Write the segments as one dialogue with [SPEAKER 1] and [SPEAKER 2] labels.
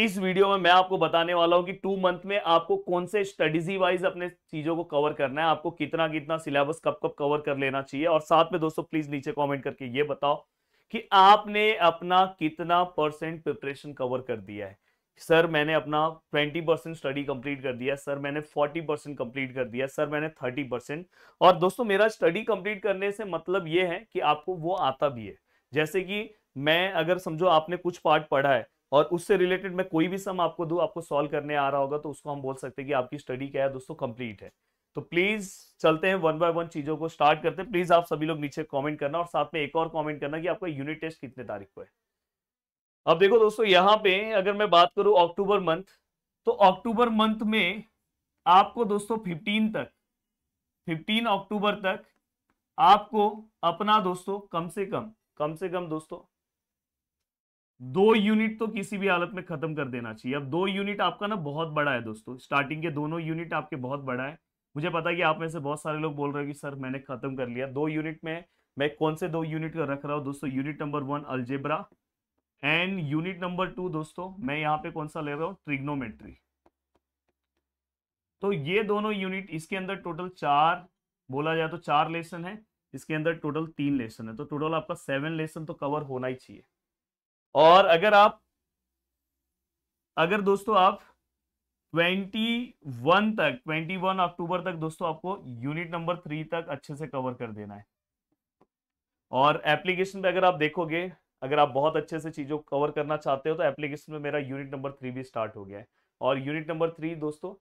[SPEAKER 1] इस वीडियो में मैं आपको बताने वाला हूं कि टू मंथ में आपको कौन से स्टडीजी वाइज अपने चीजों को कवर करना है आपको कितना कितना सिलेबस कब कब कवर कर लेना चाहिए और साथ में दोस्तों प्लीज नीचे कमेंट करके ये बताओ कि आपने अपना कितना परसेंट प्रिपरेशन कवर कर दिया है सर मैंने अपना ट्वेंटी परसेंट स्टडी कंप्लीट कर दिया सर मैंने फोर्टी परसेंट कंप्लीट कर दिया सर मैंने थर्टी परसेंट और दोस्तों मेरा स्टडी कंप्लीट करने से मतलब ये है कि आपको वो आता भी है जैसे कि मैं अगर समझो आपने कुछ पार्ट पढ़ा है और उससे रिलेटेड मैं कोई भी सम आपको दू आपको सॉल्व करने आ रहा होगा तो उसको हम बोल सकते हैं कि आपकी स्टडी क्या है दोस्तों कंप्लीट है तो प्लीज चलते हैं वन बाय वन चीजों को स्टार्ट करते हैं प्लीज आप सभी लोग नीचे कमेंट करना और साथ में एक और कमेंट करना कि आपका यूनिट टेस्ट कितने तारीख को है अब देखो दोस्तों यहाँ पे अगर मैं बात करूं अक्टूबर मंथ तो अक्टूबर मंथ में आपको दोस्तों फिफ्टीन तक फिफ्टीन अक्टूबर तक आपको अपना दोस्तों कम से कम कम से कम दोस्तों दो यूनिट तो किसी भी हालत में खत्म कर देना चाहिए अब दो यूनिट आपका ना बहुत बड़ा है दोस्तों स्टार्टिंग के दोनों यूनिट आपके बहुत बड़ा है मुझे पता है कि आप में से बहुत सारे लोग बोल रहे हो कि सर मैंने खत्म कर लिया दो यूनिट में मैं कौन से दो यूनिट का रख रहा हूँ दोस्तों unit number one algebra and unit number two दोस्तों मैं यहाँ पे कौन सा ले रहा हूँ ट्रिग्नोमेट्री तो ये दोनों यूनिट इसके अंदर टोटल चार बोला जाए तो चार लेसन है इसके अंदर टोटल तीन लेसन है तो टोटल आपका सेवन लेसन तो कवर होना ही चाहिए और अगर आप अगर दोस्तों आप 21 तक 21 अक्टूबर तक दोस्तों आपको यूनिट नंबर थ्री तक अच्छे से कवर कर देना है और एप्लीकेशन पे अगर आप देखोगे अगर आप बहुत अच्छे से चीज़ों को कवर करना चाहते हो तो एप्लीकेशन में मेरा यूनिट नंबर थ्री भी स्टार्ट हो गया है और यूनिट नंबर थ्री दोस्तों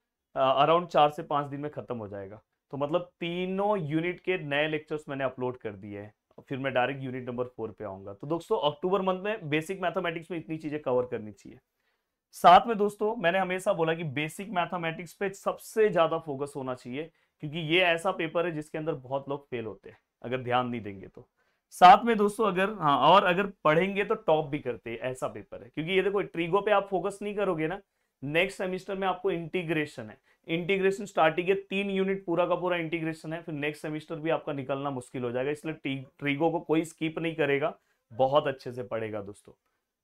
[SPEAKER 1] अराउंड चार से पांच दिन में ख़त्म हो जाएगा तो मतलब तीनों यूनिट के नए लेक्चर्स मैंने अपलोड कर दिए हैं फिर मैं डायरेक्ट यूनिट नंबर फोर पे आऊंगा तो दोस्तों अक्टूबर मंथ में बेसिक मैथमेटिक्स में इतनी चीजें कवर करनी चाहिए साथ में दोस्तों मैंने हमेशा बोला कि बेसिक मैथमेटिक्स पे सबसे ज्यादा फोकस होना चाहिए क्योंकि ये ऐसा पेपर है जिसके अंदर बहुत लोग फेल होते हैं अगर ध्यान नहीं देंगे तो साथ में दोस्तों अगर हाँ और अगर पढ़ेंगे तो टॉप भी करते हैं ऐसा पेपर है क्योंकि ये देखो ट्रीगो पे आप फोकस नहीं करोगे ना नेक्स्ट सेमिस्टर में आपको इंटीग्रेशन है इंटीग्रेशन स्टार्टिंग है तीन यूनिट पूरा का पूरा इंटीग्रेशन है फिर नेक्स्ट सेमिस्टर भी आपका निकलना मुश्किल हो जाएगा इसलिए ट्रीगो को कोई स्कीप नहीं करेगा बहुत अच्छे से पढ़ेगा दोस्तों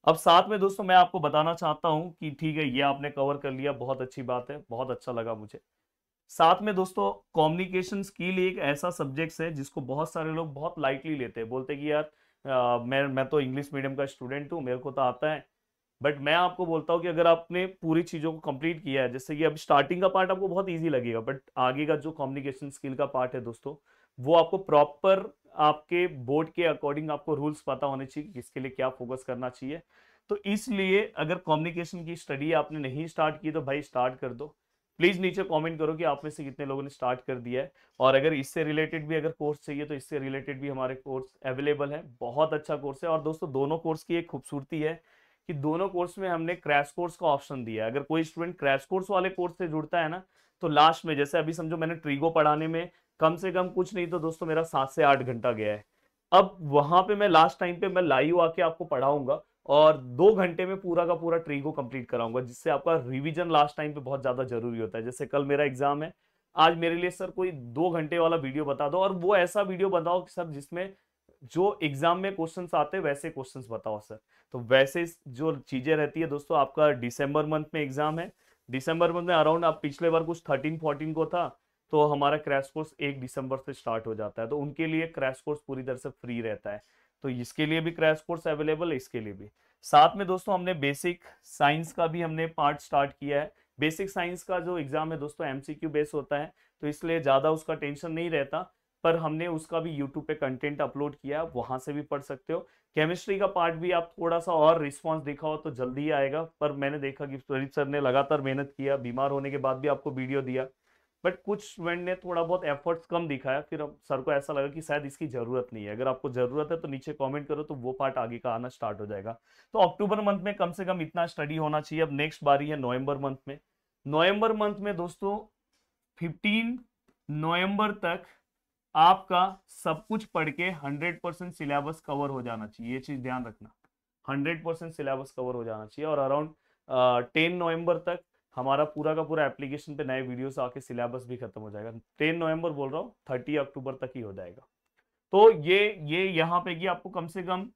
[SPEAKER 1] अब साथ में दोस्तों मैं आपको बताना चाहता हूं कि ठीक है ये आपने कवर कर लिया बहुत अच्छी बात है बहुत अच्छा लगा मुझे साथ में दोस्तों कॉम्युनिकेशन स्किल एक ऐसा सब्जेक्ट है जिसको बहुत सारे लोग बहुत लाइटली लेते हैं बोलते कि यार आ, मैं मैं तो इंग्लिश मीडियम का स्टूडेंट हूँ मेरे को तो आता है बट मैं आपको बोलता हूँ कि अगर आपने पूरी चीज़ों को कंप्लीट किया है जैसे कि अब स्टार्टिंग का पार्ट आपको बहुत ईजी लगेगा बट आगे का जो कम्युनिकेशन स्किल का पार्ट है दोस्तों वो आपको प्रॉपर आपके बोर्ड के अकॉर्डिंग आपको रूल्स पता होने चाहिए किसके लिए क्या फोकस करना चाहिए तो इसलिए अगर कम्युनिकेशन की स्टडी आपने नहीं स्टार्ट की तो भाई स्टार्ट कर दो प्लीज़ नीचे कमेंट करो कि आप में से कितने लोगों ने स्टार्ट कर दिया है और अगर इससे रिलेटेड भी अगर कोर्स चाहिए तो इससे रिलेटेड भी हमारे कोर्स अवेलेबल है बहुत अच्छा कोर्स है और दोस्तों दोनों कोर्स की एक खूबसूरती है कि दोनों कोर्स में हमने क्रैश कोर्स का ऑप्शन दिया है अगर कोई स्टूडेंट क्रैश कोर्स वाले कोर्स से जुड़ता है ना तो लास्ट में जैसे अभी समझो मैंने ट्रीगो पढ़ाने में कम से कम कुछ नहीं तो दोस्तों मेरा सात से आठ घंटा गया है अब वहां पे मैं लास्ट टाइम पे मैं लाइव आके आपको पढ़ाऊंगा और दो घंटे में पूरा का पूरा ट्रीगो कंप्लीट कराऊंगा जिससे आपका रिवीजन लास्ट टाइम पे बहुत ज्यादा जरूरी होता है जैसे कल मेरा एग्जाम है आज मेरे लिए सर कोई दो घंटे वाला वीडियो बता दो और वो ऐसा वीडियो बताओ कि सर जिसमें जो एग्जाम में क्वेश्चंस आते हैं वैसे क्वेश्चंस बताओ सर तो वैसे जो चीजें रहती है दोस्तों आपका दिसंबर मंथ में एग्जाम है दिसंबर मंथ में अराउंड आप पिछले बार कुछ थर्टीन फोर्टीन को था तो हमारा क्रैश कोर्स एक दिसंबर से स्टार्ट हो जाता है तो उनके लिए क्रैश कोर्स पूरी तरह से फ्री रहता है तो इसके लिए भी क्रैश कोर्स अवेलेबल है इसके लिए भी साथ में दोस्तों हमने बेसिक साइंस का भी हमने पार्ट स्टार्ट किया है बेसिक साइंस का जो एग्जाम है दोस्तों एमसीक्यू बेस होता है तो इसलिए ज़्यादा उसका टेंशन नहीं रहता पर हमने उसका भी यूट्यूब पे कंटेंट अपलोड किया वहां से भी पढ़ सकते हो केमिस्ट्री का पार्ट भी आप थोड़ा सा और रिस्पॉन्स देखा हो तो जल्दी ही आएगा पर मैंने देखा कि प्रदीप सर ने लगातार मेहनत किया बीमार होने के बाद भी आपको वीडियो दिया बट कुछ स्टूडेंट ने थोड़ा बहुत एफर्ट्स कम दिखाया फिर अब सर को ऐसा लगा कि शायद इसकी ज़रूरत नहीं है अगर आपको ज़रूरत है तो नीचे कमेंट करो तो वो पार्ट आगे का आना स्टार्ट हो जाएगा तो अक्टूबर मंथ में कम से कम इतना स्टडी होना चाहिए अब नेक्स्ट बारी है नवंबर मंथ में नवंबर मंथ में दोस्तों फिफ्टीन नवंबर तक आपका सब कुछ पढ़ के हंड्रेड परसेंट सिलेबस कवर हो जाना चाहिए ये चीज़ ध्यान रखना हंड्रेड परसेंट सिलेबस कवर हो जाना चाहिए और अराउंड टेन नवंबर तक हमारा पूरा का पूरा एप्लीकेशन पे नए वीडियोस आके सिलेबस भी खत्म हो जाएगा टेन नवंबर बोल रहा हूँ थर्टी अक्टूबर तक ही हो जाएगा तो ये ये यहाँ पे कि आपको कम से कम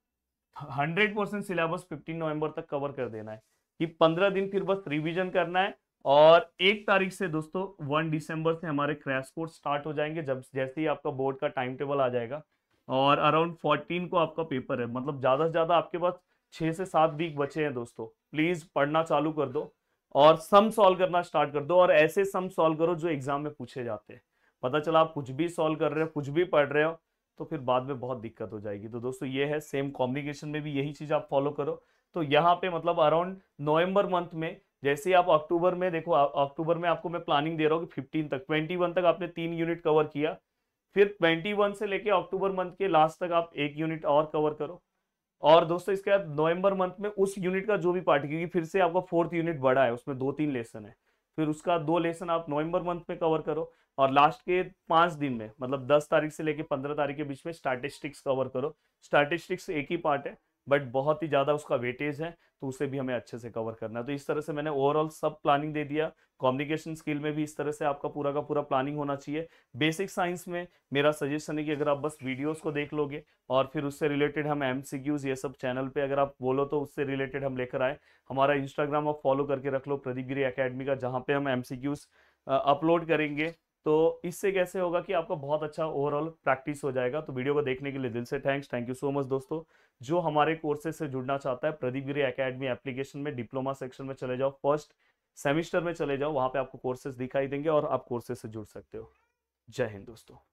[SPEAKER 1] hundred percent syllabus fifteen November तक कवर कर देना है कि पंद्रह दिन फिर बस रिविजन करना है और एक तारीख से दोस्तों वन दिसंबर से हमारे क्रैश कोर्स स्टार्ट हो जाएंगे जब जैसे ही आपका बोर्ड का टाइम टेबल आ जाएगा और अराउंड फोर्टीन को आपका पेपर है मतलब ज़्यादा से ज़्यादा आपके पास छह से सात वीक बचे हैं दोस्तों प्लीज़ पढ़ना चालू कर दो और सम सॉल्व करना स्टार्ट कर दो और ऐसे सम सॉल्व करो जो एग्जाम में पूछे जाते हैं पता चला आप कुछ भी सॉल्व कर रहे हो कुछ भी पढ़ रहे हो तो फिर बाद में बहुत दिक्कत हो जाएगी तो दोस्तों ये है सेम कॉम्युनिकेशन में भी यही चीज़ आप फॉलो करो तो यहाँ पे मतलब अराउंड नवंबर मंथ में जैसे आप अक्टूबर में देखो अक्टूबर में आपको मैं प्लानिंग दे रहा हूँ कि फिफ्टीन तक ट्वेंटी वन तक आपने तीन यूनिट कवर किया फिर ट्वेंटी वन से लेके अक्टूबर मंथ के लास्ट तक आप एक यूनिट और कवर करो और दोस्तों इसके बाद नवंबर मंथ में उस यूनिट का जो भी पार्ट क्योंकि फिर से आपका फोर्थ यूनिट बड़ा है उसमें दो तीन लेसन है फिर उसका दो लेसन आप नवंबर मंथ में कवर करो और लास्ट के पाँच दिन में मतलब दस तारीख से लेके पंद्रह तारीख के बीच में स्टैटिस्टिक्स कवर करो स्टैटिस्टिक्स एक ही पार्ट है बट बहुत ही ज़्यादा उसका वेटेज है तो उसे भी हमें अच्छे से कवर करना है तो इस तरह से मैंने ओवरऑल सब प्लानिंग दे दिया कम्युनिकेशन स्किल में भी इस तरह से आपका पूरा का पूरा प्लानिंग होना चाहिए बेसिक साइंस में मेरा सजेशन है कि अगर आप बस वीडियोस को देख लोगे और फिर उससे रिलेटेड हम एम ये सब चैनल पे अगर आप बोलो तो उससे रिलेटेड हम लेकर आए हमारा इंस्टाग्राम आप फॉलो करके रख लो प्रदीप गिरी अकेडमी का जहाँ पे हम एम अपलोड करेंगे तो इससे कैसे होगा कि आपका बहुत अच्छा ओवरऑल प्रैक्टिस हो जाएगा तो वीडियो को देखने के लिए दिल से thanks thank you so much दोस्तों जो हमारे कोर्सेज से जुड़ना चाहता है प्रदीप गिरी अकेडमी एप्लीकेशन में डिप्लोमा सेक्शन में चले जाओ फर्स्ट सेमिस्टर में चले जाओ वहाँ पे आपको कोर्सेज दिखाई देंगे और आप कोर्सेज से जुड़ सकते हो जय हिंद दोस्तों